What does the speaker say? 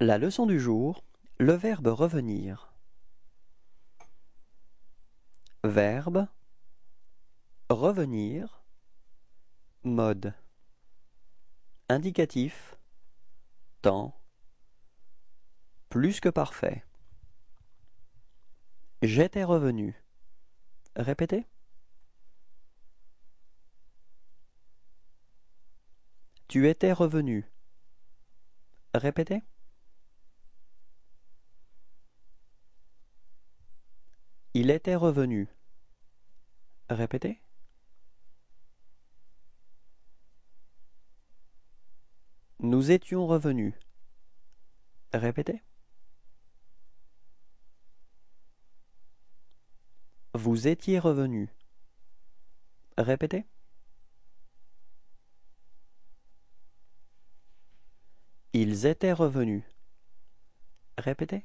La leçon du jour, le verbe revenir. Verbe revenir mode indicatif temps plus que parfait. J'étais revenu. Répétez. Tu étais revenu. Répétez. Il était revenu. Répétez. Nous étions revenus. Répétez. Vous étiez revenus. Répétez. Ils étaient revenus. Répétez.